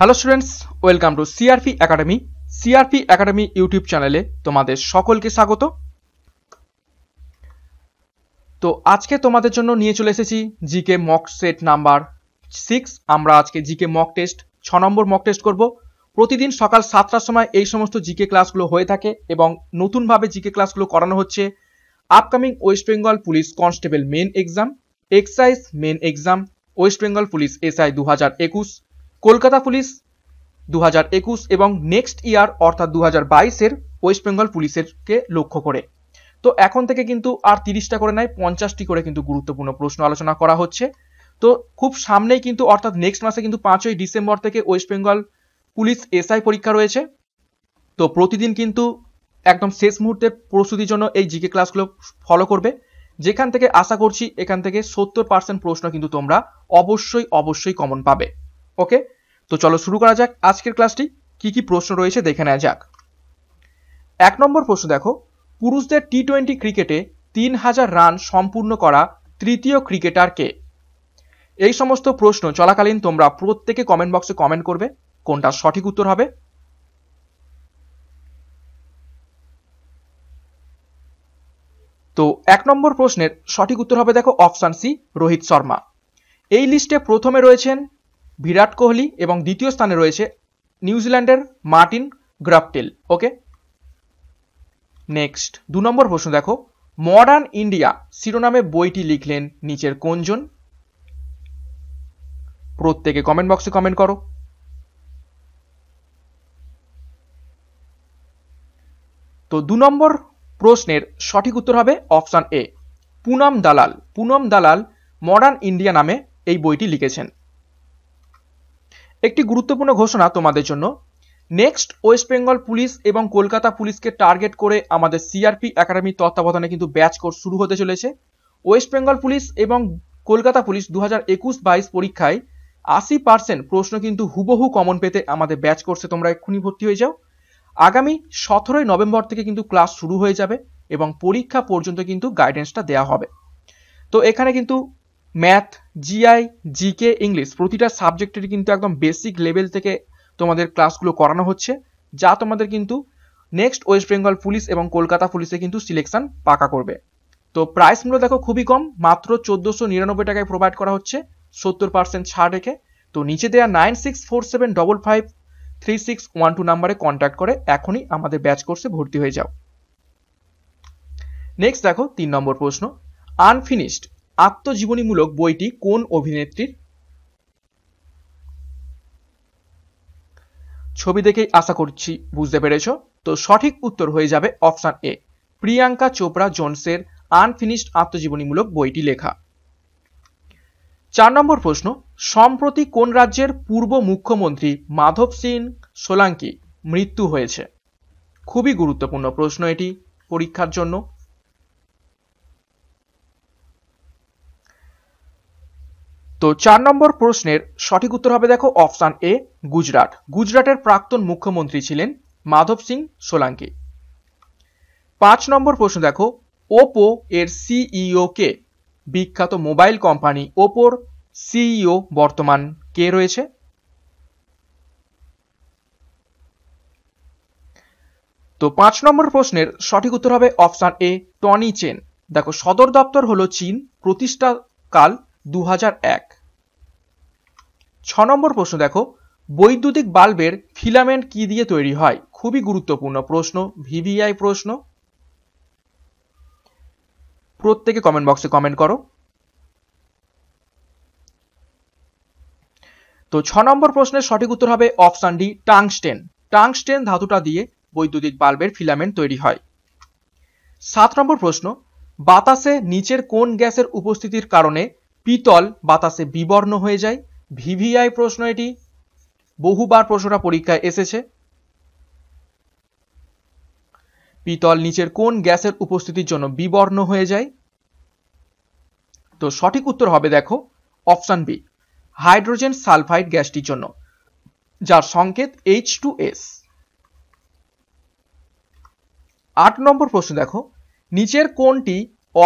hello students welcome to CRP academy CRP academy YouTube চ্যানেলে তোমাদের সকলকে স্বাগত তো আজকে তোমাদের জন্য নিয়ে চলে এসেছি GK mock set number six আমরা আজকে জিকে মক টেস্ট ছ নম্বর মক টেস্ট করব প্রতিদিন সকাল সাতটার সময় এই সমস্ত জিকে ক্লাসগুলো হয়ে থাকে এবং নতুনভাবে জিকে ক্লাসগুলো করানো হচ্ছে upcoming West Bengal police constable main exam excise main exam West Bengal police SI দু হাজার একুশ কলকাতা পুলিশ দু একুশ এবং নেক্সট ইয়ার অর্থাৎ দু হাজার বাইশের ওয়েস্ট বেঙ্গল পুলিশেরকে লক্ষ্য করে তো এখন থেকে কিন্তু আর তিরিশটা করে নেয় পঞ্চাশটি করে কিন্তু গুরুত্বপূর্ণ প্রশ্ন আলোচনা করা হচ্ছে তো খুব সামনেই কিন্তু অর্থাৎ নেক্সট মাসে কিন্তু পাঁচই ডিসেম্বর থেকে ওয়েস্ট বেঙ্গল পুলিশ এসআই পরীক্ষা রয়েছে তো প্রতিদিন কিন্তু একদম শেষ মুহূর্তে প্রস্তুতির জন্য এই জিকে ক্লাসগুলো ফলো করবে যেখান থেকে আশা করছি এখান থেকে সত্তর পার্সেন্ট প্রশ্ন কিন্তু তোমরা অবশ্যই অবশ্যই কমন পাবে ওকে তো চলো শুরু করা যাক আজকের ক্লাসটি কি কি প্রশ্ন রয়েছে দেখে নেওয়া যাক এক নম্বর প্রশ্ন দেখো পুরুষদের টি টোয়েন্টি ক্রিকেটে তিন হাজার রান সম্পূর্ণ করা তৃতীয় ক্রিকেটার কে এই সমস্ত প্রশ্ন চলাকালীন তোমরা প্রত্যেকে কমেন্ট বক্সে কমেন্ট করবে কোনটা সঠিক উত্তর হবে তো এক নম্বর প্রশ্নের সঠিক উত্তর হবে দেখো অপশান সি রোহিত শর্মা এই লিস্টে প্রথমে রয়েছেন বিরাট কোহলি এবং দ্বিতীয় স্থানে রয়েছে নিউজিল্যান্ডের মার্টিন গ্রাপটেল ওকে নেক্সট দু নম্বর প্রশ্ন দেখো মডার্ন ইন্ডিয়া শিরোনামে বইটি লিখলেন নিচের কোনজন প্রত্যেকে কমেন্ট বক্সে কমেন্ট করো তো দু নম্বর প্রশ্নের সঠিক উত্তর হবে অপশান এ পুনম দালাল পুনম দালাল মডার্ন ইন্ডিয়া নামে এই বইটি লিখেছেন একটি গুরুত্বপূর্ণ ঘোষণা তোমাদের জন্য নেক্সট ওয়েস্ট বেঙ্গল পুলিশ এবং কলকাতা পুলিশকে টার্গেট করে আমাদের সিআরপি একাডেমি তত্ত্বাবধানে কিন্তু ব্যাচ কোর্স শুরু হতে চলেছে ওয়েস্ট বেঙ্গল পুলিশ এবং কলকাতা পুলিশ দু হাজার একুশ বাইশ পরীক্ষায় আশি পার্সেন্ট প্রশ্ন কিন্তু হুবহু কমন পেতে আমাদের ব্যাচ কোর্সে তোমরা এক্ষুনি ভর্তি হয়ে যাও আগামী সতেরোই নভেম্বর থেকে কিন্তু ক্লাস শুরু হয়ে যাবে এবং পরীক্ষা পর্যন্ত কিন্তু গাইডেন্সটা দেওয়া হবে তো এখানে কিন্তু ম্যাথ জিআই জিকে ইংলিশ প্রতিটা সাবজেক্টের কিন্তু একদম বেসিক লেভেল থেকে তোমাদের ক্লাসগুলো করানো হচ্ছে যা তোমাদের কিন্তু নেক্সট ওয়েস্ট বেঙ্গল পুলিশ এবং কলকাতা পুলিশে কিন্তু সিলেকশন পাকা করবে তো প্রাইস মূল্য দেখো খুবই কম মাত্র চোদ্দোশো নিরানব্বই টাকায় প্রোভাইড করা হচ্ছে সত্তর পার্সেন্ট ছাড় রেখে তো নিচে দেওয়া nine six four seven double five three six one two নাম্বারে কন্ট্যাক্ট করে এখনই আমাদের ব্যাচ কোর্সে ভর্তি হয়ে যাও নেক্সট দেখো তিন নম্বর প্রশ্ন আনফিনিশড আত্মজীবনীমূলক বইটি কোন অভিনেত্রীর ছবি দেখেই আশা করছি বুঝতে পেরেছ তো সঠিক উত্তর হয়ে যাবে অপশান এ প্রিয়াঙ্কা চোপড়া জোনসের আনফিনিশড আত্মজীবনীমূলক বইটি লেখা চার নম্বর প্রশ্ন সম্প্রতি কোন রাজ্যের পূর্ব মুখ্যমন্ত্রী মাধব সিং সোলাঙ্কি মৃত্যু হয়েছে খুবই গুরুত্বপূর্ণ প্রশ্ন এটি পরীক্ষার জন্য তো চার নম্বর প্রশ্নের সঠিক উত্তর হবে দেখো অপশান এ গুজরাট গুজরাটের প্রাক্তন মুখ্যমন্ত্রী ছিলেন মাধব সিং সোলাঙ্কি পাঁচ নম্বর প্রশ্ন দেখো ওপো এর সিইও কে বিখ্যাত মোবাইল কোম্পানি ওপোর সিইও বর্তমান কে রয়েছে তো পাঁচ নম্বর প্রশ্নের সঠিক উত্তর হবে অপশান এ টনি চেন দেখো সদর দপ্তর হলো চীন প্রতিষ্ঠাকাল দু ছ নম্বর প্রশ্ন দেখো বৈদ্যুতিক বাল্বের ফিলামেন্ট কি দিয়ে তৈরি হয় খুবই গুরুত্বপূর্ণ প্রশ্ন ভিভিআই প্রশ্ন প্রত্যেকে কমেন্ট বক্সে কমেন্ট করো তো ছ নম্বর প্রশ্নের সঠিক উত্তর হবে অপশান ডি টাংস্টেন টাংস্টেন ধাতুটা দিয়ে বৈদ্যুতিক বাল্বের ফিলামেন্ট তৈরি হয় সাত নম্বর প্রশ্ন বাতাসে নিচের কোন গ্যাসের উপস্থিতির কারণে পিতল বাতাসে বিবর্ণ হয়ে যায় ভিভিআই প্রশ্ন এটি বহুবার প্রশ্নটা পরীক্ষায় এসেছে পিতল নিচের কোন গ্যাসের উপস্থিতির জন্য বিবর্ণ হয়ে যায় তো সঠিক উত্তর হবে দেখো অপশান বি হাইড্রোজেন সালফাইড গ্যাসটির জন্য যার সংকেত এইচ টু এস আট নম্বর প্রশ্ন দেখো নিচের কোনটি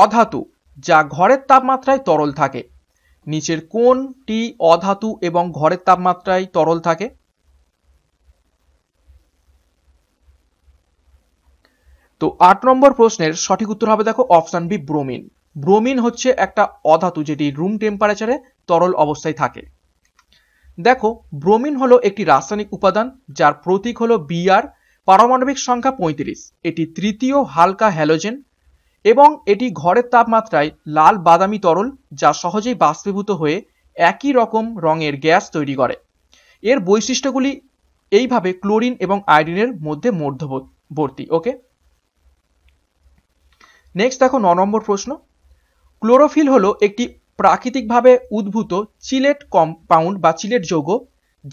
অধাতু যা ঘরের তাপমাত্রায় তরল থাকে নিচের কোনটি অধাতু এবং ঘরের তাপমাত্রায় তরল থাকে তো আট নম্বর প্রশ্নের সঠিক উত্তর হবে দেখো অপশান বি ব্রোমিন ব্রোমিন হচ্ছে একটা অধাতু যেটি রুম টেম্পারেচারে তরল অবস্থায় থাকে দেখো ব্রোমিন হলো একটি রাসায়নিক উপাদান যার প্রতীক হলো বিআর পারমাণবিক সংখ্যা পঁয়ত্রিশ এটি তৃতীয় হালকা হ্যালোজেন এবং এটি ঘরের তাপমাত্রায় লাল বাদামি তরল যা সহজেই বাষ্পীভূত হয়ে একই রকম রঙের গ্যাস তৈরি করে এর বৈশিষ্ট্যগুলি এইভাবে ক্লোরিন এবং আয়োডিনের মধ্যে মধ্যবর্তী ওকে নেক্সট দেখো ন নম্বর প্রশ্ন ক্লোরোফিল হল একটি প্রাকৃতিকভাবে উদ্ভূত চিলেট কম্পাউন্ড বা চিলেট যৌগ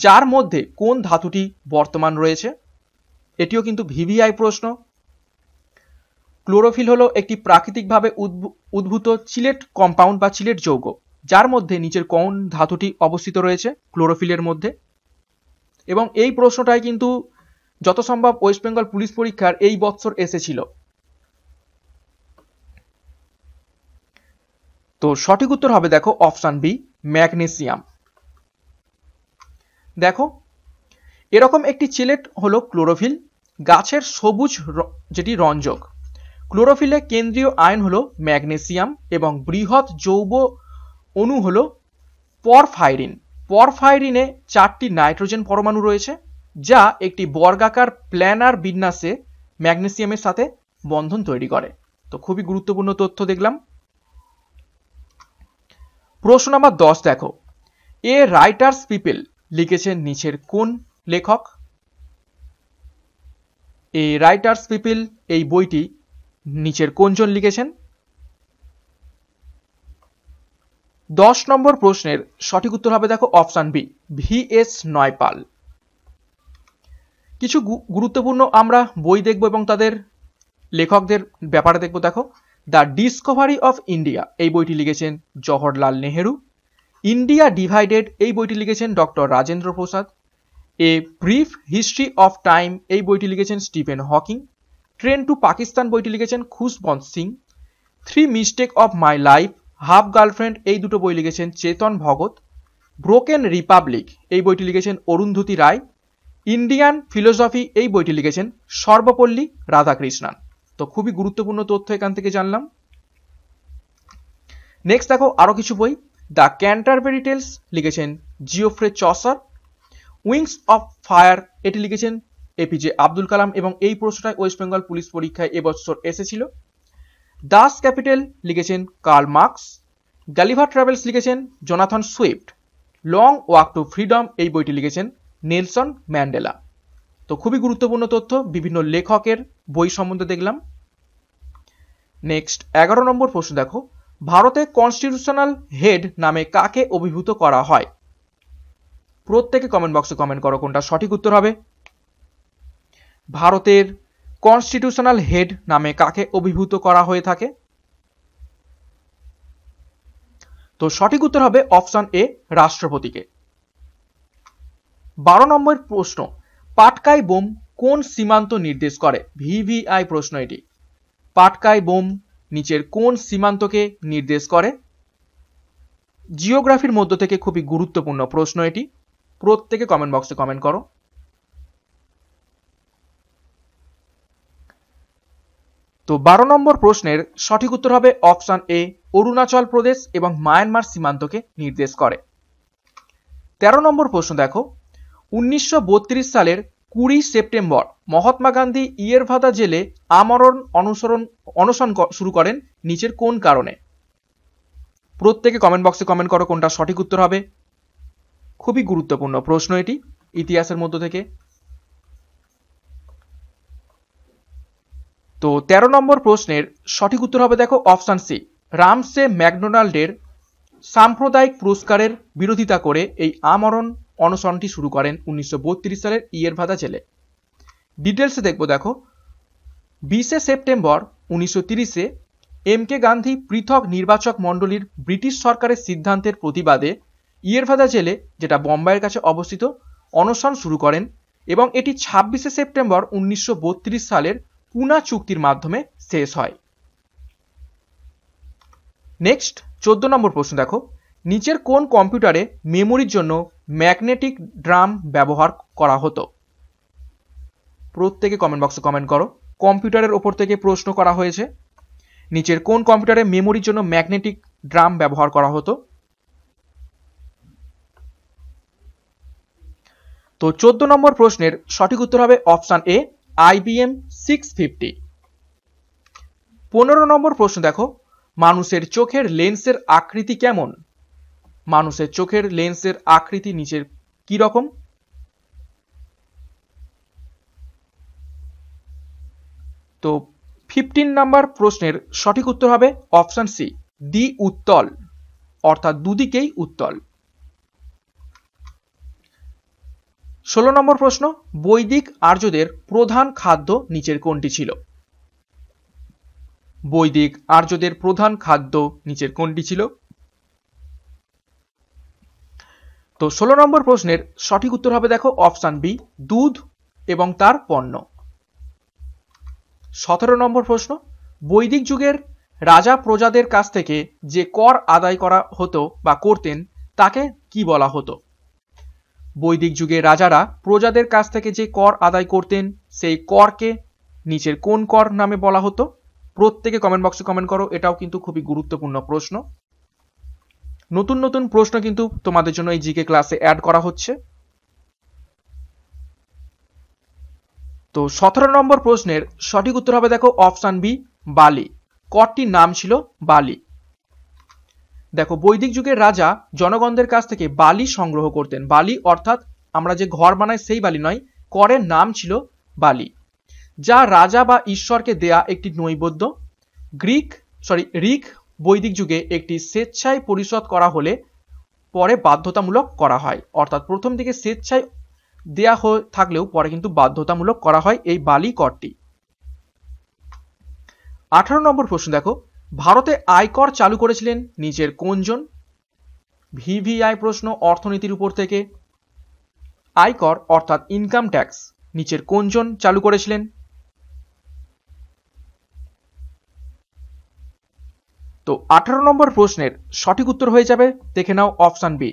যার মধ্যে কোন ধাতুটি বর্তমান রয়েছে এটিও কিন্তু ভিভিআই প্রশ্ন ক্লোরোফিল হলো একটি প্রাকৃতিকভাবে উদ্ভূত চিলেট কম্পাউন্ড বা চিলেট যৌগ যার মধ্যে নিচের কোন ধাতুটি অবস্থিত রয়েছে ক্লোরোফিলের মধ্যে এবং এই প্রশ্নটাই কিন্তু যত সম্ভব ওয়েস্ট বেঙ্গল পুলিশ পরীক্ষার এই বৎসর এসেছিল তো সঠিক উত্তর হবে দেখো অপশান বি ম্যাগনেসিয়াম দেখো এরকম একটি চিলেট হলো ক্লোরোফিল গাছের সবুজ যেটি রঞ্জক ক্লোরোফিলের কেন্দ্রীয় আয়ন হলো ম্যাগনেসিয়াম এবং বৃহৎ যৌব অণু হলো পরফাইরিন পরফাইরিনে চারটি নাইট্রোজেন পরমাণু রয়েছে যা একটি বর্গাকার প্ল্যানার বিন্যাসে ম্যাগনেসিয়ামের সাথে বন্ধন তৈরি করে তো খুবই গুরুত্বপূর্ণ তথ্য দেখলাম প্রশ্ন নাম্বার দশ দেখো এ রাইটার্স পিপল লিখেছেন নিচের কোন লেখক এ রাইটার্স পিপল এই বইটি নিচের কোনজন লিখেছেন দশ নম্বর প্রশ্নের সঠিক উত্তর হবে দেখো option B V S Naipaul কিছু গুরুত্বপূর্ণ আমরা বই দেখব এবং তাদের লেখকদের ব্যাপারে দেখব দেখো দ্য ডিসকভারি অফ ইন্ডিয়া এই বইটি লিখেছেন জওহরলাল নেহেরু ইন্ডিয়া ডিভাইডেড এই বইটি লিখেছেন doctor Rajendra Prasad a brief history of time এই বইটি লিখেছেন Stephen Hawking train to Pakistan বইটি লিখেছেন Khushwant Singh three mistake of my life half girlfriend এই দুটো বই লিখেছেন চেতন ভগত ব্রোকেন রিপাবলিক এই বইটি লিখেছেন অরুন্ধতী রায় ইন্ডিয়ান ফিলোসফি এই বইটি লিখেছেন সর্বপল্লী রাধাকৃষ্ণান তো খুবই গুরুত্বপূর্ণ তথ্য এখান থেকে জানলাম নেক্সট দেখো আরও কিছু বই দ্য ক্যান্টারবেরি টেলস লিখেছেন Geoffrey Chaucer wings of fire এটি লিখেছেন এপিজে আব্দুল কালাম এবং এই প্রশ্নটাই ওয়েস্ট বেঙ্গল পুলিশ পরীক্ষায় এবছর এসেছিল দাস ক্যাপিটাল লিখেছেন কার্ল মার্কস গালিভার ট্রাভেলস লিখেছেন Jonathan Swift long walk to freedom এই বইটি লিখেছেন নেলসন ম্যান্ডেলা তো খুবই গুরুত্বপূর্ণ তথ্য বিভিন্ন লেখকের বই সম্বন্ধে দেখলাম নেক্সট এগারো নম্বর প্রশ্ন দেখো ভারতে কনস্টিটিউশনাল হেড নামে কাকে অভিভূত করা হয় প্রত্যেকে কমেন্ট বক্সে কমেন্ট করো কোনটা সঠিক উত্তর হবে ভারতের কনস্টিটিউশনাল হেড নামে কাকে অভিভূত করা হয়ে থাকে তো সঠিক উত্তর হবে অপশন এ রাষ্ট্রপতিকে বারো নম্বর প্রশ্ন পাটকাই বোম কোন সীমান্ত নির্দেশ করে ভিভিআই প্রশ্ন এটি পাটকাই বোম নিচের কোন সীমান্তকে নির্দেশ করে জিওগ্রাফির মধ্য থেকে খুবই গুরুত্বপূর্ণ প্রশ্ন এটি প্রত্যেকে কমেন্ট বক্সে কমেন্ট করো তো বারো নম্বর প্রশ্নের সঠিক উত্তর হবে অপশান এ অরুণাচল প্রদেশ এবং মায়ানমার সীমান্তকে নির্দেশ করে ১৩ নম্বর প্রশ্ন দেখো উনিশশো সালের কুড়ি সেপ্টেম্বর মহাত্মা গান্ধী ইয়েরভাদা জেলে আমরণ অনুসরণ অনশন শুরু করেন নিচের কোন কারণে প্রত্যেকে কমেন্ট বক্সে কমেন্ট করো কোনটা সঠিক উত্তর হবে খুবই গুরুত্বপূর্ণ প্রশ্ন এটি ইতিহাসের মধ্য থেকে তো ১৩ নম্বর প্রশ্নের সঠিক উত্তর হবে দেখো অপশান সি রামসে ম্যাকডোনাল্ডের সাম্প্রদায়িক পুরস্কারের বিরোধিতা করে এই আমরণ অনশনটি শুরু করেন উনিশশো সালের ইয়ের ভাদা জেলে ডিটেলসে দেখব দেখো বিশে সেপ্টেম্বর উনিশশো তিরিশে এম কে গান্ধী পৃথক নির্বাচক মণ্ডলীর ব্রিটিশ সরকারের সিদ্ধান্তের প্রতিবাদে ইয়েরভাদা জেলে যেটা বোম্বাইয়ের কাছে অবস্থিত অনশন শুরু করেন এবং এটি ছাব্বিশে সেপ্টেম্বর উনিশশো সালের পুনা চুক্তির মাধ্যমে শেষ হয় নেক্সট চোদ্দ নম্বর প্রশ্ন দেখো নিচের কোন কম্পিউটারে মেমোরির জন্য ম্যাগনেটিক ড্রাম ব্যবহার করা হতো প্রত্যেকে কমেন্ট বক্সে কমেন্ট করো কম্পিউটারের ওপর থেকে প্রশ্ন করা হয়েছে নিচের কোন কম্পিউটারে মেমোরির জন্য ম্যাগনেটিক ড্রাম ব্যবহার করা হতো তো চোদ্দ নম্বর প্রশ্নের সঠিক উত্তর হবে option A IBM six fifty পনেরো নম্বর প্রশ্ন দেখো মানুষের চোখের লেন্সের আকৃতি কেমন মানুষের চোখের লেন্সের আকৃতি নিচের কি রকম তো ফিফটিন নাম্বার প্রশ্নের সঠিক উত্তর হবে অপশান সি দ্বি উত্তল অর্থাৎ দুদিকেই উত্তল ষোলো নম্বর প্রশ্ন বৈদিক আর্যদের প্রধান খাদ্য নিচের কোনটি ছিল বৈদিক আর্যদের প্রধান খাদ্য নিচের কোনটি ছিল তো ষোলো নম্বর প্রশ্নের সঠিক উত্তর হবে দেখো অপশান বি দুধ এবং তার পণ্য সতেরো নম্বর প্রশ্ন বৈদিক যুগের রাজা প্রজাদের কাছ থেকে যে কর আদায় করা হতো বা করতেন তাকে কি বলা হতো বৈদিক যুগে রাজারা প্রজাদের কাছ থেকে যে কর আদায় করতেন সেই করকে নিচের কোন কর নামে বলা হতো প্রত্যেকে কমেন্ট বক্সে কমেন্ট করো এটাও কিন্তু খুবই গুরুত্বপূর্ণ প্রশ্ন নতুন নতুন প্রশ্ন কিন্তু তোমাদের জন্য এই জিকে ক্লাসে অ্যাড করা হচ্ছে তো সতেরো নম্বর প্রশ্নের সঠিক উত্তর হবে দেখো অপশান বি বালি করটির নাম ছিল বালি দেখো বৈদিক যুগের রাজা জনগণদের কাছ থেকে বালি সংগ্রহ করতেন বালি অর্থাৎ আমরা যে ঘর বানাই সেই বালি নয় করের নাম ছিল বালি যা রাজা বা ঈশ্বরকে দেয়া একটি নৈবদ্য গ্রিক সরি রিক বৈদিক যুগে একটি স্বেচ্ছায় পরিশোধ করা হলে পরে বাধ্যতামূলক করা হয় অর্থাৎ প্রথম দিকে স্বেচ্ছায় দেয়া হয়ে থাকলেও পরে কিন্তু বাধ্যতামূলক করা হয় এই বালি করটি আঠারো নম্বর প্রশ্ন দেখো ভারতে আয়কর চালু করেছিলেন নিজের কোনজন ভিভিআই প্রশ্ন অর্থনীতির উপর থেকে আয়কর অর্থাৎ ইনকাম ট্যাক্স নিচের কোনজন চালু করেছিলেন তো আঠারো নম্বর প্রশ্নের সঠিক উত্তর হয়ে যাবে দেখে নাও option B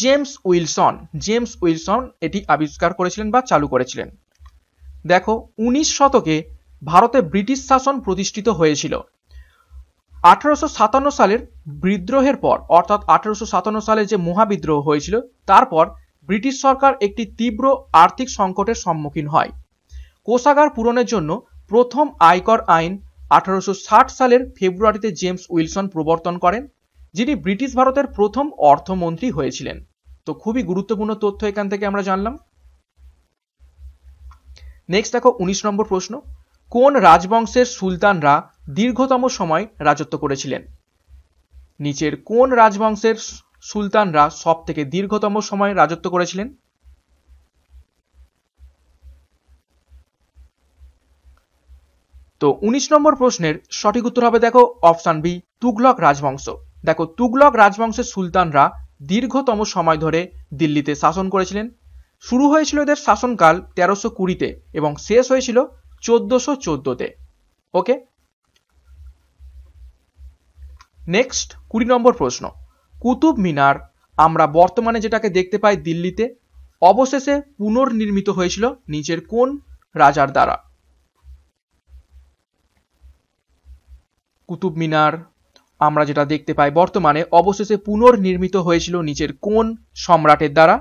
James Wilson James Wilson এটি আবিষ্কার করেছিলেন বা চালু করেছিলেন দেখো উনিশ শতকে ভারতে ব্রিটিশ শাসন প্রতিষ্ঠিত হয়েছিল আঠারোশো সালের বিদ্রোহের পর অর্থাৎ আঠারোশো সালে যে মহাবিদ্রোহ হয়েছিল তারপর ব্রিটিশ সরকার একটি তীব্র আর্থিক সংকটের সম্মুখীন হয় কোষাগার পূরণের জন্য প্রথম আয়কর আইন আঠারোশো সালের ফেব্রুয়ারিতে জেমস উইলসন প্রবর্তন করেন যিনি ব্রিটিশ ভারতের প্রথম অর্থমন্ত্রী হয়েছিলেন তো খুবই গুরুত্বপূর্ণ তথ্য এখান থেকে আমরা জানলাম নেক্সট দেখো উনিশ নম্বর প্রশ্ন কোন রাজবংশের সুলতানরা দীর্ঘতম সময় রাজত্ব করেছিলেন নিচের কোন রাজবংশের সুলতানরা সব থেকে দীর্ঘতম সময় রাজত্ব করেছিলেন তো উনিশ নম্বর প্রশ্নের সঠিক উত্তর হবে দেখো অপশান বি তুগলক রাজবংশ দেখো তুগলক রাজবংশের সুলতানরা দীর্ঘতম সময় ধরে দিল্লিতে শাসন করেছিলেন শুরু হয়েছিল এদের শাসনকাল তেরোশো কুড়িতে এবং শেষ হয়েছিল চোদ্দোশো চোদ্দোতে ওকে নেক্সট কুড়ি নম্বর প্রশ্ন কুতুব মিনার আমরা বর্তমানে যেটাকে দেখতে পাই দিল্লিতে অবশেষে পুনর্নির্মিত হয়েছিল নিজের কোন রাজার দ্বারা কুতুব মিনার আমরা যেটা দেখতে পাই বর্তমানে অবশেষে পুনর্নির্মিত হয়েছিল নিজের কোন সম্রাটের দ্বারা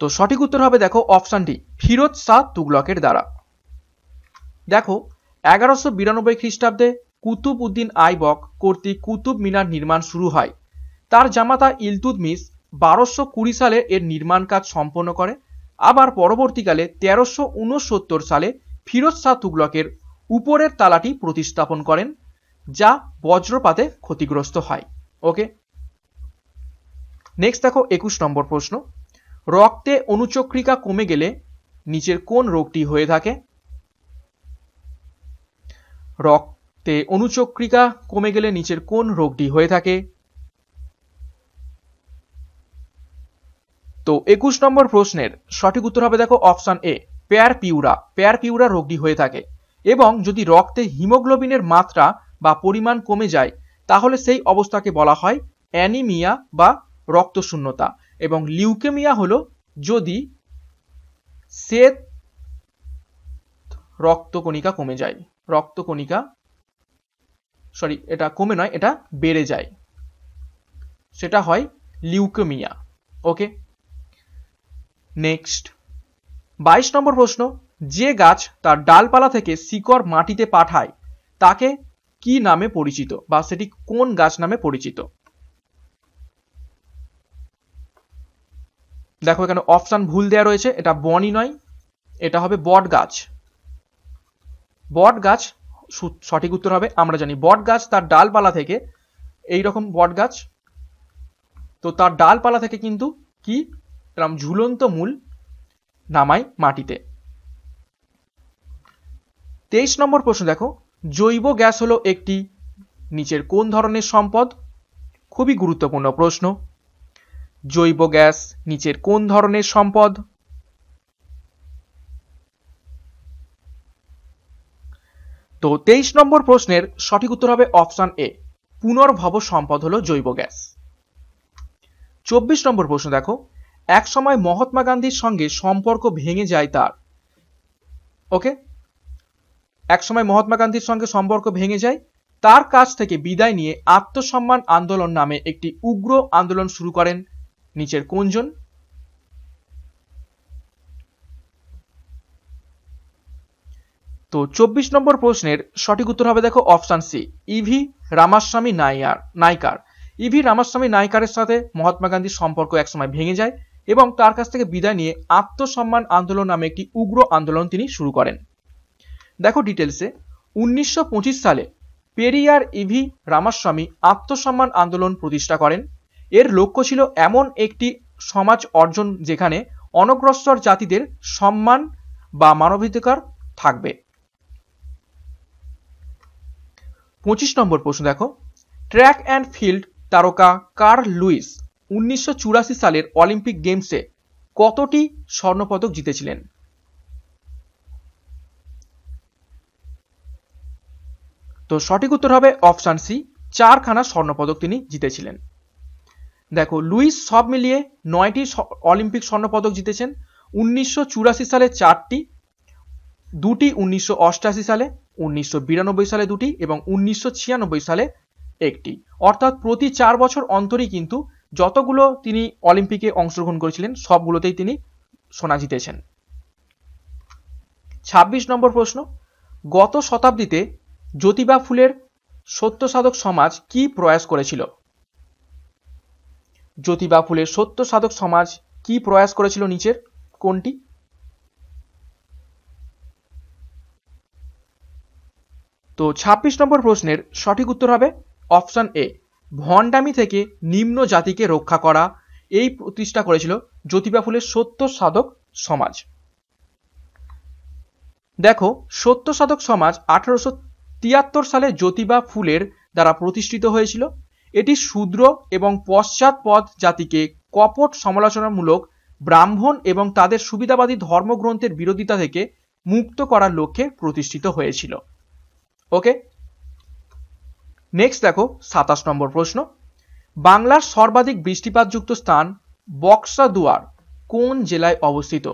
তো সঠিক উত্তর হবে দেখো অপশানটি ফিরোজ শাহ তুগলকের দ্বারা দেখো এগারোশো বিরানব্বই খ্রিস্টাব্দে কুতুব উদ্দিন আইবক কর্তৃক কুতুব মিনার নির্মাণ শুরু হয় তার জামাতা ইলতুতমিস বারোশো কুড়ি সালে এর নির্মাণ কাজ সম্পন্ন করে আবার পরবর্তীকালে তেরোশো উনসত্তর সালে ফিরোজ শাহ তুগলকের উপরের তালাটি প্রতিস্থাপন করেন যা বজ্রপাতে ক্ষতিগ্রস্ত হয় ওকে নেক্সট দেখো একুশ নম্বর প্রশ্ন রক্তে অনুচক্রিকা কমে গেলে নিচের কোন রোগটি হয়ে থাকে রক্ত তে অনুচক্রিকা কমে গেলে নিচের কোন রোগটি হয়ে থাকে তো একুশ নম্বর প্রশ্নের সঠিক উত্তর হবে দেখো অপশন এ পেয়ার পিউরা পেয়ার পিউরা রোগটি হয়ে থাকে এবং যদি রক্তে হিমোগ্লোবিনের মাত্রা বা পরিমাণ কমে যায় তাহলে সেই অবস্থাকে বলা হয় অ্যানিমিয়া বা রক্তশূন্যতা এবং লিউকেমিয়া হল যদি শ্বেত রক্তকণিকা কমে যায় রক্তকণিকা সরি এটা কমে নয় এটা বেড়ে যায় সেটা হয় লিউকেমিয়া ওকে নেক্সট বাইশ নম্বর প্রশ্ন যে গাছ তার ডালপালা থেকে শিকড় মাটিতে পাঠায় তাকে কি নামে পরিচিত বা সেটি কোন গাছ নামে পরিচিত দেখো এখানে অপশান ভুল দেওয়া রয়েছে এটা বনই নয় এটা হবে বট গাছ বট গাছ সঠিক উত্তর হবে আমরা জানি বট গাছ তার ডালপালা থেকে এই রকম বট গাছ তো তার ডালপালা থেকে কিন্তু কি এরকম ঝুলন্ত মূল নামায় মাটিতে তেইশ নম্বর প্রশ্ন দেখো জৈব গ্যাস হলো একটি নিচের কোন ধরনের সম্পদ খুবই গুরুত্বপূর্ণ প্রশ্ন জৈব গ্যাস নিচের কোন ধরনের সম্পদ তো তেইশ নম্বর প্রশ্নের সঠিক উত্তর হবে অপশন এ পুনর্ভব সম্পদ হল জৈব গ্যাস চব্বিশ নম্বর প্রশ্ন দেখো এক সময় মহাত্মা গান্ধীর সঙ্গে সম্পর্ক ভেঙে যায় তার ওকে এক সময় মহাত্মা গান্ধীর সঙ্গে সম্পর্ক ভেঙে যায় তার কাছ থেকে বিদায় নিয়ে আত্মসম্মান আন্দোলন নামে একটি উগ্র আন্দোলন শুরু করেন নিচের কোনজন তো চব্বিশ নম্বর প্রশ্নের সঠিক উত্তর হবে দেখো option C EV Ramaswamy Nair Naicker EV Ramaswamy নাইকারের সাথে মহাত্মা গান্ধীর সম্পর্ক একসময় ভেঙে যায় এবং তার কাছ থেকে বিদায় নিয়ে আত্মসম্মান আন্দোলন নামে একটি উগ্র আন্দোলন তিনি শুরু করেন দেখো ডিটেলসে উনিশশো সালে পেরিয়ার ইভি রামাস্বামী আত্মসম্মান আন্দোলন প্রতিষ্ঠা করেন এর লক্ষ্য ছিল এমন একটি সমাজ অর্জন যেখানে অনগ্রসর জাতিদের সম্মান বা মানবাধিকার থাকবে পঁচিশ নম্বর প্রশ্ন দেখো ট্র্যাক অ্যান্ড ফিল্ড তারকা কার লুইস উনিশশো সালের অলিম্পিক গেমসে কতটি স্বর্ণপদক জিতেছিলেন তো সঠিক উত্তর হবে অপশান সি চারখানা স্বর্ণপদক তিনি জিতেছিলেন দেখো লুইস সব মিলিয়ে নয়টি অলিম্পিক স্বর্ণপদক জিতেছেন উনিশশো সালে চারটি দুটি উনিশশো সালে উনিশশো সালে দুটি এবং উনিশশো সালে একটি অর্থাৎ প্রতি চার বছর অন্তরই কিন্তু যতগুলো তিনি অলিম্পিকে অংশগ্রহণ করেছিলেন সবগুলোতেই তিনি সোনা জিতেছেন ২৬ নম্বর প্রশ্ন গত শতাব্দীতে জ্যোতিবা ফুলের সত্য সাধক সমাজ কি প্রয়াস করেছিল জ্যোতিবা ফুলের সত্য সাধক সমাজ কি প্রয়াস করেছিল নিচের কোনটি তো ২৬ নম্বর প্রশ্নের সঠিক উত্তর হবে অপশান এ ভণ্ডামি থেকে নিম্ন জাতিকে রক্ষা করা এই প্রতিষ্ঠা করেছিল জ্যোতিবা ফুলের সত্য সাধক সমাজ দেখো সত্য সাধক সমাজ আঠারোশো তিয়াত্তর সালে জ্যোতিবা ফুলের দ্বারা প্রতিষ্ঠিত হয়েছিল এটি শূদ্র এবং পশ্চাৎপদ জাতিকে কপট সমালোচনামূলক ব্রাহ্মণ এবং তাদের সুবিধাবাদী ধর্মগ্রন্থের বিরোধিতা থেকে মুক্ত করার লক্ষ্যে প্রতিষ্ঠিত হয়েছিল ওকে নেক্সট দেখো সাতাশ নম্বর প্রশ্ন বাংলার সর্বাধিক বৃষ্টিপাতযুক্ত স্থান বক্সা দুয়ার কোন জেলায় অবস্থিত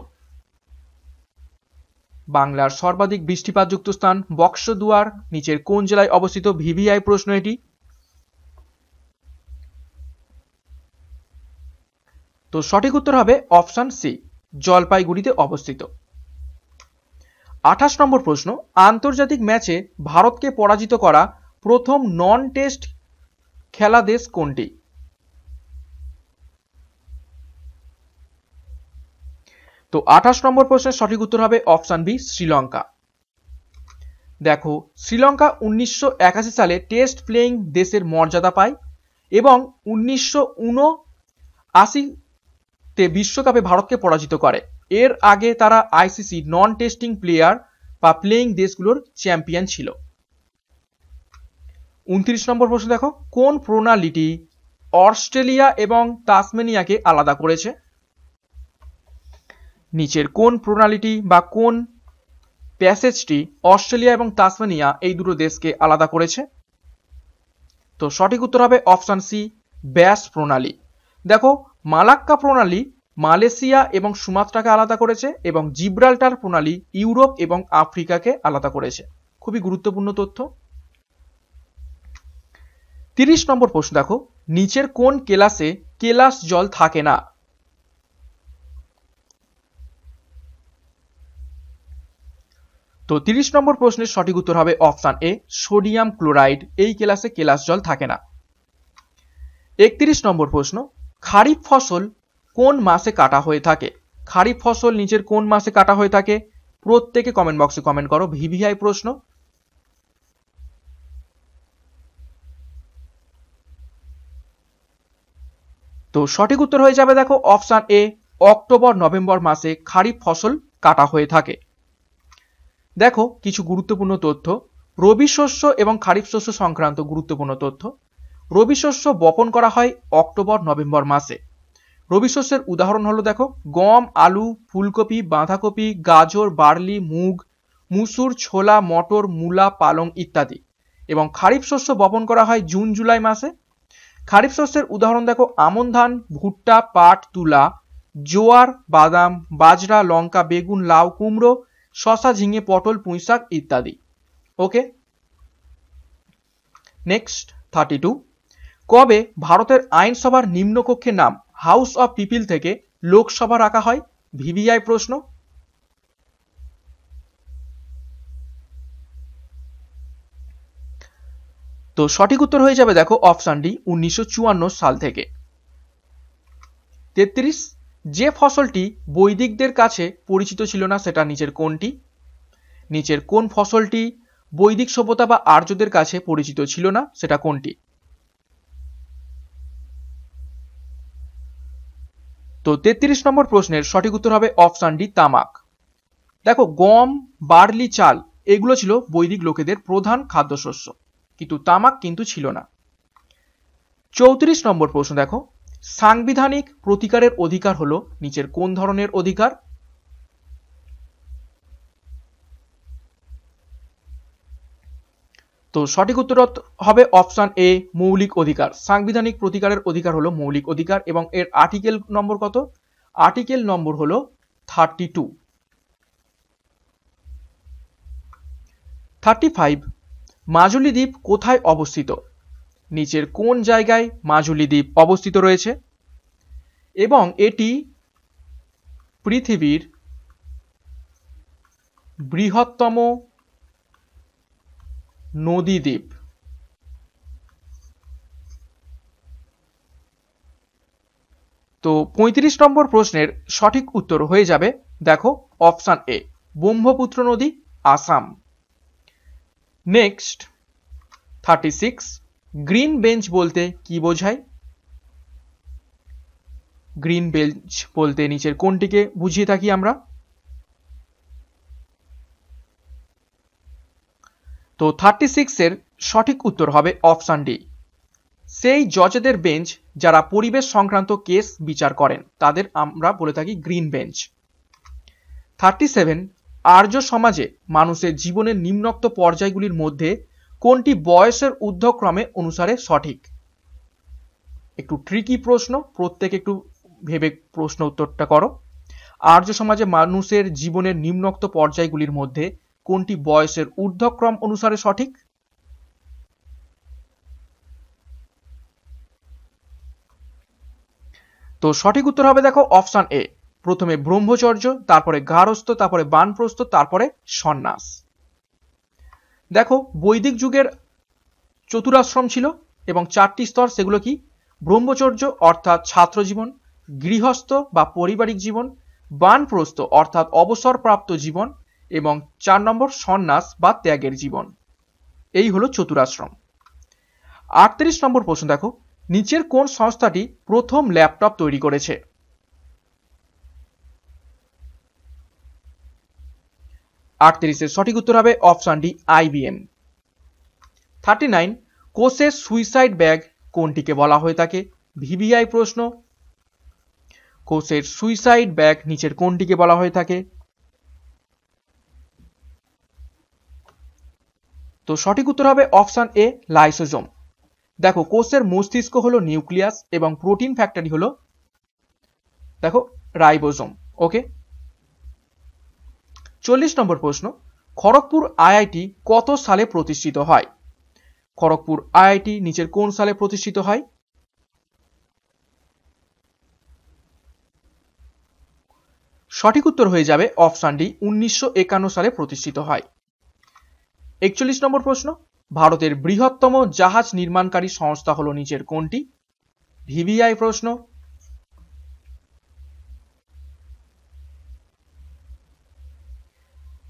বাংলার সর্বাধিক বৃষ্টিপাতযুক্ত স্থান বক্সদুয়ার নিচের কোন জেলায় অবস্থিত ভিভিআই প্রশ্ন এটি তো সঠিক উত্তর হবে অপশান সি জলপাইগুড়িতে অবস্থিত আঠাশ নম্বর প্রশ্ন আন্তর্জাতিক ম্যাচে ভারতকে পরাজিত করা প্রথম নন টেস্ট খেলা দেশ কোনটি তো আঠাশ নম্বর প্রশ্নের সঠিক উত্তর হবে অপশান বি শ্রীলঙ্কা দেখো শ্রীলঙ্কা উনিশশো সালে টেস্ট প্লেয়িং দেশের মর্যাদা পায় এবং উনিশশো তে বিশ্বকাপে ভারতকে পরাজিত করে এর আগে তারা আইসিসি নন টেস্টিং প্লেয়ার বা প্লেয়িং দেশগুলোর চ্যাম্পিয়ন ছিল উনত্রিশ নম্বর প্রশ্ন দেখো কোন প্রণালীটি অস্ট্রেলিয়া এবং তাসমেনিয়াকে আলাদা করেছে নিচের কোন প্রণালীটি বা কোন প্যাসেজটি অস্ট্রেলিয়া এবং তাসমানিয়া এই দুটো দেশকে আলাদা করেছে তো সঠিক উত্তর হবে অপশান সি ব্যাস প্রণালী দেখো মালাক্কা প্রণালী মালয়েশিয়া এবং সুমাত্রাকে আলাদা করেছে এবং জিব্রাল্টার প্রণালী ইউরোপ এবং আফ্রিকাকে আলাদা করেছে খুবই গুরুত্বপূর্ণ তথ্য তিরিশ নম্বর প্রশ্ন দেখো নিচের কোন কেলাসে কেলাস জল থাকে না তো তিরিশ নম্বর প্রশ্নের সঠিক উত্তর হবে অপশান এ সোডিয়াম ক্লোরাইড এই কেলাসে কেলাস জল থাকে না একত্রিশ নম্বর প্রশ্ন খারিফ ফসল কোন মাসে কাটা হয়ে থাকে খারিফ ফসল নিচের কোন মাসে কাটা হয়ে থাকে প্রত্যেকে কমেন্ট বক্সে কমেন্ট করো ভিভিআই প্রশ্ন তো সঠিক উত্তর হয়ে যাবে দেখো অপশান এ অক্টোবর নভেম্বর মাসে খারিফ ফসল কাটা হয়ে থাকে দেখো কিছু গুরুত্বপূর্ণ তথ্য রবি শস্য এবং খারিফ শস্য সংক্রান্ত গুরুত্বপূর্ণ তথ্য রবি শস্য বপন করা হয় অক্টোবর নভেম্বর মাসে রবি শস্যের উদাহরণ হলো দেখো গম আলু ফুলকপি বাঁধাকপি গাজর বার্লি মুগ মুসুর ছোলা মটর মূলা পালং ইত্যাদি এবং খারিফ শস্য বপন করা হয় জুন জুলাই মাসে খারিফ শস্যের উদাহরণ দেখো আমন ধান ভুট্টা পাট তুলা জোয়ার বাদাম বাজরা লঙ্কা বেগুন লাউ কুমড়ো শশা ঝিঙে পটল পুঁইশাক ইত্যাদি ওকে নেক্সট থার্টি টু কবে ভারতের আইনসভার নিম্নকক্ষে নাম হাউস অফ পিপিল থেকে লোকসভা রাখা হয় ভিভিআই প্রশ্ন তো সঠিক উত্তর হয়ে যাবে দেখো অপশান ডি উনিশশো সাল থেকে তেত্রিশ যে ফসলটি বৈদিকদের কাছে পরিচিত ছিল না সেটা নিচের কোনটি নিচের কোন ফসলটি বৈদিক সভ্যতা বা আর্যদের কাছে পরিচিত ছিল না সেটা কোনটি তো তেত্রিশ নম্বর প্রশ্নের সঠিক উত্তর হবে অপশান ডি তামাক দেখো গম বার্লি চাল এগুলো ছিল বৈদিক লোকেদের প্রধান খাদ্যশস্য কিন্তু তামাক কিন্তু ছিল না চৌত্রিশ নম্বর প্রশ্ন দেখো সাংবিধানিক প্রতিকারের অধিকার হলো নিচের কোন ধরনের অধিকার তো সঠিক উত্তর হবে অপশান এ মৌলিক অধিকার সাংবিধানিক প্রতিকারের অধিকার হলো মৌলিক অধিকার এবং এর আর্টিকেল নম্বর কত আর্টিকেল নম্বর হলো thirty two thirty five Majuli দ্বীপ কোথায় অবস্থিত নিচের কোন জায়গায় মাজুলি দ্বীপ অবস্থিত রয়েছে এবং এটি পৃথিবীর বৃহত্তম নদী দ্বীপ তো ৩৫ নম্বর প্রশ্নের সঠিক উত্তর হয়ে যাবে দেখো অপশান এ ব্রহ্মপুত্র নদী Assam next thirty six green bench বলতে কি বোঝায় গ্রিন বেঞ্চ বলতে নিচের কোনটিকে বুঝিয়ে থাকি আমরা তো থার্টি সিক্সের সঠিক উত্তর হবে অপশান ডি সেই জজেদের বেঞ্চ যারা পরিবেশ সংক্রান্ত কেস বিচার করেন তাদের আমরা বলে থাকি গ্রিন বেঞ্চ থার্টি সেভেন আর্য সমাজে মানুষের জীবনের নিম্নোক্ত পর্যায়গুলির মধ্যে কোনটি বয়সের উদ্ধক্রমে অনুসারে সঠিক একটু ট্রিকি প্রশ্ন প্রত্যেকে একটু ভেবে প্রশ্ন উত্তরটা করো আর্য সমাজে মানুষের জীবনের নিম্নোক্ত পর্যায়গুলির মধ্যে কোনটি বয়সের ঊর্ধ্বক্রম অনুসারে সঠিক তো সঠিক উত্তর হবে দেখো অপশন এ প্রথমে ব্রহ্মচর্য তারপরে গারস্থ তারপরে বানপ্রস্থ তারপরে সন্ন্যাস দেখো বৈদিক যুগের চতুরাশ্রম ছিল এবং চারটি স্তর সেগুলো কি ব্রহ্মচর্য অর্থাৎ ছাত্র জীবন গৃহস্থ বা পারিবারিক জীবন বানপ্রস্থ অর্থাৎ অবসরপ্রাপ্ত জীবন এবং চার নম্বর সন্ন্যাস বা ত্যাগের জীবন এই হলো চতুরাশ্রম আটত্রিশ নম্বর প্রশ্ন দেখো নিচের কোন সংস্থাটি প্রথম ল্যাপটপ তৈরি করেছে আটত্রিশের সঠিক উত্তর হবে option D IBM thirty nine কোষের সুইসাইড ব্যাগ কোনটিকে বলা হয়ে থাকে ভিভিআই প্রশ্ন কোষের সুইসাইড ব্যাগ নিচের কোনটিকে বলা হয়ে থাকে তো সঠিক উত্তর হবে অপশান এ লাইসোজোম দেখো কোষের মস্তিষ্ক হলো নিউক্লিয়াস এবং প্রোটিন ফ্যাক্টরি হলো দেখো রাইবোজোম ওকে চল্লিশ নম্বর প্রশ্ন খড়গপুর আইআইটি কত সালে প্রতিষ্ঠিত হয় খড়গপুর আইআইটি নিচের কোন সালে প্রতিষ্ঠিত হয় সঠিক উত্তর হয়ে যাবে অপশান ডি উনিশশো সালে প্রতিষ্ঠিত হয় একচল্লিশ নম্বর প্রশ্ন ভারতের বৃহত্তম জাহাজ নির্মাণকারী সংস্থা হলো নিচের কোনটি ভিভিআই প্রশ্ন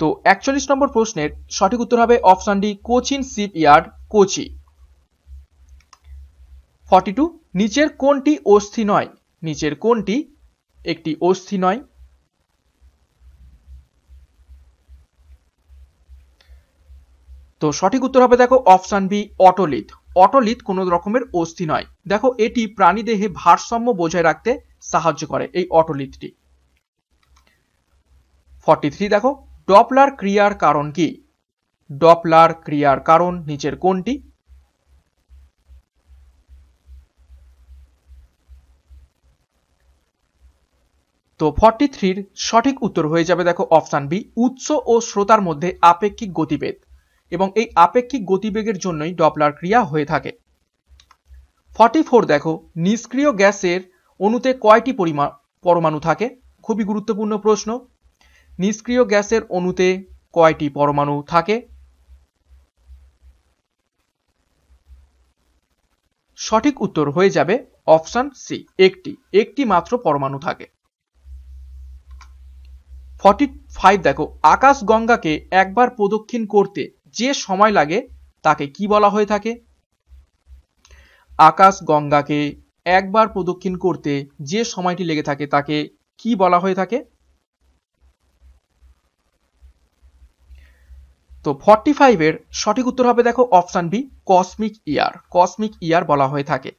তো একচল্লিশ নম্বর প্রশ্নের সঠিক উত্তর হবে option D Cochin shipyard Kochi forty two নিচের কোনটি অস্থি নয় নিচের কোনটি একটি অস্থি নয় তো সঠিক উত্তর হবে দেখো অপশান বি অটোলিথ অটোলিথ কোনো রকমের অস্থি নয় দেখো এটি প্রাণী দেহে ভারসাম্য বজায় রাখতে সাহায্য করে এই অটোলিথটি ফর্টি থ্রি দেখো ডপলার ক্রিয়ার কারণ কি ডপলার ক্রিয়ার কারণ নিচের কোনটি তো ফর্টি থ্রির সঠিক উত্তর হয়ে যাবে দেখো অপশান বি উৎস ও শ্রোতার মধ্যে আপেক্ষিক গতিবেদ এবং এই আপেক্ষিক গতিবেগের জন্যই ডপলার ক্রিয়া হয়ে থাকে ফর্টি ফোর দেখো নিষ্ক্রিয় গ্যাসের অণুতে কয়টি পরমাণু থাকে খুবই গুরুত্বপূর্ণ প্রশ্ন নিষ্ক্রিয় গ্যাসের অণুতে কয়টি পরমাণু থাকে সঠিক উত্তর হয়ে যাবে অপশান সি একটি একটি মাত্র পরমাণু থাকে ফর্টি ফাইভ দেখো আকাশ গঙ্গাকে একবার প্রদক্ষিণ করতে যে সময় লাগে তাকে কি বলা হয়ে থাকে আকাশ গঙ্গাকে একবার প্রদক্ষিণ করতে যে সময়টি লেগে থাকে তাকে কি বলা হয়ে থাকে তো ফর্টি ফাইভের সঠিক উত্তর হবে দেখো option B cosmic year cosmic year বলা হয়ে থাকে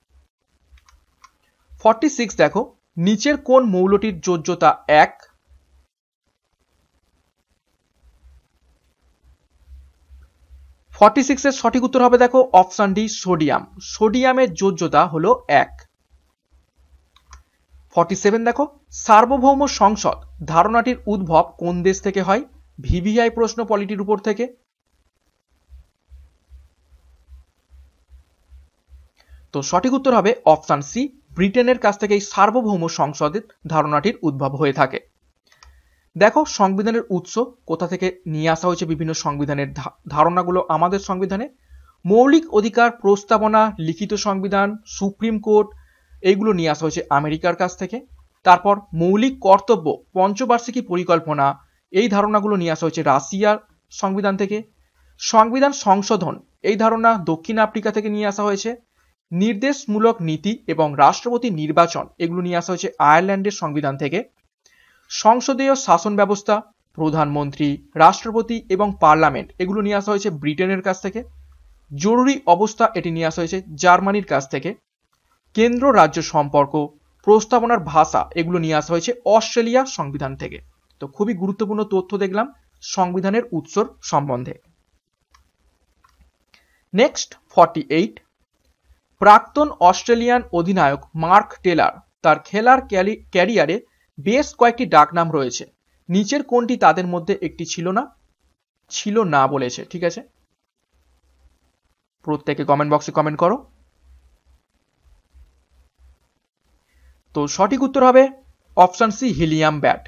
ফর্টি সিক্স দেখো নিচের কোন মৌলটির যোজ্যতা এক ফর্টি সিক্সের সঠিক উত্তর হবে দেখো অপশান ডি সোডিয়াম সোডিয়ামের যোজ্যতা হলো এক ফর্টি সেভেন দেখো সার্বভৌম সংসদ ধারণাটির উদ্ভব কোন দেশ থেকে হয় ভিভিআই প্রশ্ন পলিটির উপর থেকে তো সঠিক উত্তর হবে অপশান সি ব্রিটেনের কাছ থেকে এই সার্বভৌম সংসদের ধারণাটির উদ্ভব হয়ে থাকে দেখো সংবিধানের উৎস কোথা থেকে নিয়ে আসা হয়েছে বিভিন্ন সংবিধানের ধারণাগুলো আমাদের সংবিধানে মৌলিক অধিকার প্রস্তাবনা লিখিত সংবিধান সুপ্রিম কোর্ট এইগুলো নিয়ে আসা হয়েছে আমেরিকার কাছ থেকে তারপর মৌলিক কর্তব্য পঞ্চবার্ষিকী পরিকল্পনা এই ধারণাগুলো নিয়ে আসা হয়েছে রাশিয়ার সংবিধান থেকে সংবিধান সংশোধন এই ধারণা দক্ষিণ আফ্রিকা থেকে নিয়ে আসা হয়েছে নির্দেশমূলক নীতি এবং রাষ্ট্রপতি নির্বাচন এগুলো নিয়ে আসা হয়েছে আয়ারল্যান্ডের সংবিধান থেকে সংসদীয় শাসন ব্যবস্থা প্রধানমন্ত্রী রাষ্ট্রপতি এবং পার্লামেন্ট এগুলো নিয়ে আসা হয়েছে ব্রিটেনের কাছ থেকে জরুরি অবস্থা এটি নিয়ে আসা হয়েছে জার্মানির কাছ থেকে কেন্দ্র রাজ্য সম্পর্ক প্রস্তাবনার ভাষা এগুলো নিয়ে আসা হয়েছে অস্ট্রেলিয়া সংবিধান থেকে তো খুবই গুরুত্বপূর্ণ তথ্য দেখলাম সংবিধানের উৎসর সম্বন্ধে নেক্সট ফর্টি এইট প্রাক্তন অস্ট্রেলিয়ান অধিনায়ক মার্ক টেলার তার খেলার ক্যারিয়ারে বেশ কয়েকটি ডাকনাম রয়েছে নিচের কোনটি তাদের মধ্যে একটি ছিল না ছিল না বলেছে ঠিক আছে প্রত্যেকে কমেন্ট বক্সে কমেন্ট করো তো সঠিক উত্তর হবে option C helium bat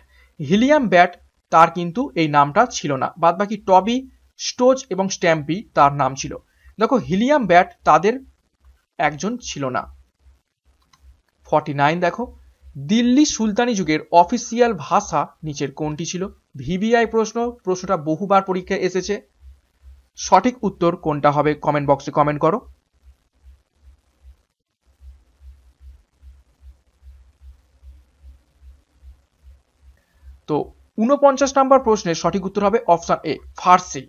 helium bat তার কিন্তু এই নামটা ছিল না বাদ বাকি টবি স্টোজ এবং স্ট্যাম্পি তার নাম ছিল দেখো হিলিয়াম ব্যাট তাদের একজন ছিল না ফর্টি নাইন দেখো দিল্লি সুলতানি যুগের অফিসিয়াল ভাষা নিচের কোনটি ছিল ভিভিআই প্রশ্ন প্রশ্নটা বহুবার পরীক্ষায় এসেছে সঠিক উত্তর কোনটা হবে কমেন্ট বক্সে কমেন্ট করো তো উনপঞ্চাশ নম্বর প্রশ্নের সঠিক উত্তর হবে অপশান এ ফার্সি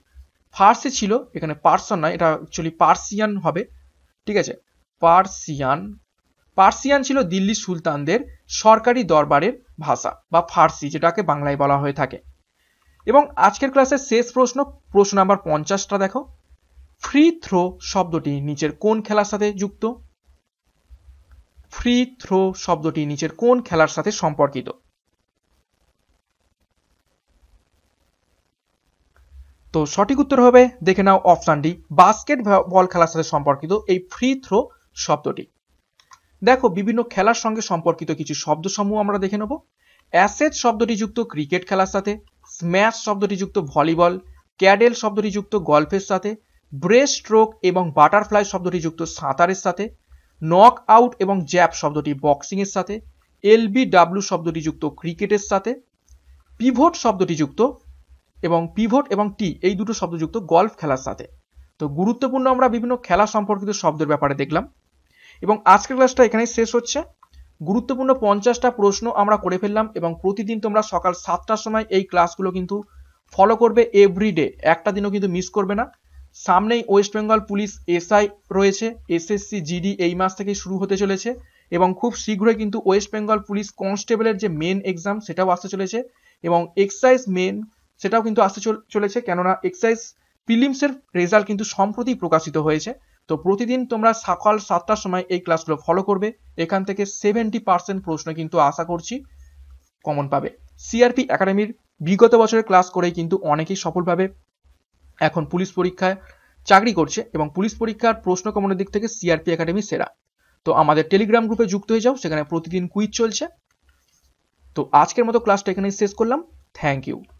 ফার্সি ছিল এখানে পার্সন নয় এটা অ্যাকচুয়ালি পার্সিয়ান হবে ঠিক আছে পার্সিয়ান পার্সিয়ান ছিল দিল্লির সুলতানদের সরকারি দরবারের ভাষা বা ফার্সি যেটাকে বাংলায় বলা হয়ে থাকে এবং আজকের ক্লাসের শেষ প্রশ্ন প্রশ্ন নাম্বার পঞ্চাশটা দেখো ফ্রি থ্রো শব্দটি নিচের কোন খেলার সাথে যুক্ত ফ্রি থ্রো শব্দটি নিচের কোন খেলার সাথে সম্পর্কিত তো সঠিক উত্তর হবে দেখে নাও অপশানটি বাস্কেট বল খেলার সাথে সম্পর্কিত এই ফ্রি থ্রো শব্দটি দেখো বিভিন্ন খেলার সঙ্গে সম্পর্কিত কিছু শব্দসমূহ আমরা দেখে নেব অ্যাসেজ শব্দটি যুক্ত ক্রিকেট খেলার সাথে স্ম্যাশ শব্দটি যুক্ত ভলিবল ক্যাডেল শব্দটি যুক্ত গল্ফের সাথে ব্রেস্ট স্ট্রোক এবং বাটারফ্লাই শব্দটি যুক্ত সাঁতারের সাথে নক আউট এবং জ্যাপ শব্দটি বক্সিংয়ের সাথে ডাব্লু শব্দটি যুক্ত ক্রিকেটের সাথে পিভোট শব্দটি যুক্ত এবং পিভোট এবং টি এই দুটো শব্দযুক্ত গল্ফ খেলার সাথে তো গুরুত্বপূর্ণ আমরা বিভিন্ন খেলা সম্পর্কিত শব্দের ব্যাপারে দেখলাম এবং আজকের ক্লাসটা এখানেই শেষ হচ্ছে গুরুত্বপূর্ণ পঞ্চাশটা প্রশ্ন আমরা করে ফেললাম এবং প্রতিদিন তোমরা সকাল সাতটার সময় এই ক্লাসগুলো কিন্তু ফলো করবে এভরিডে একটা দিনও কিন্তু মিস করবে না সামনেই ওয়েস্ট বেঙ্গল পুলিশ এসআই রয়েছে এসএসসি জিডি এই মাস থেকে শুরু হতে চলেছে এবং খুব শীঘ্রই কিন্তু ওয়েস্ট বেঙ্গল পুলিশ কনস্টেবলের যে মেন এক্সাম সেটাও আসতে চলেছে এবং এক্সাইজ মেন সেটাও কিন্তু আসতে চলেছে কেননা এক্সাইজ প্রিলিমসের রেজাল্ট কিন্তু সম্প্রতি প্রকাশিত হয়েছে তো প্রতিদিন তোমরা সকাল সাতটার সময় এই ক্লাসগুলো ফলো করবে এখান থেকে সেভেন্টি পার্সেন্ট প্রশ্ন কিন্তু আশা করছি কমন পাবে সিআরপি একাডেমির বিগত বছরের ক্লাস করেই কিন্তু অনেকেই সফলভাবে এখন পুলিশ পরীক্ষায় চাকরি করছে এবং পুলিশ পরীক্ষার প্রশ্ন কমনের দিক থেকে সিআরপি একাডেমি সেরা তো আমাদের টেলিগ্রাম গ্রুপে যুক্ত হয়ে যাও সেখানে প্রতিদিন কুইজ চলছে তো আজকের মতো ক্লাসটা এখানেই শেষ করলাম থ্যাংক ইউ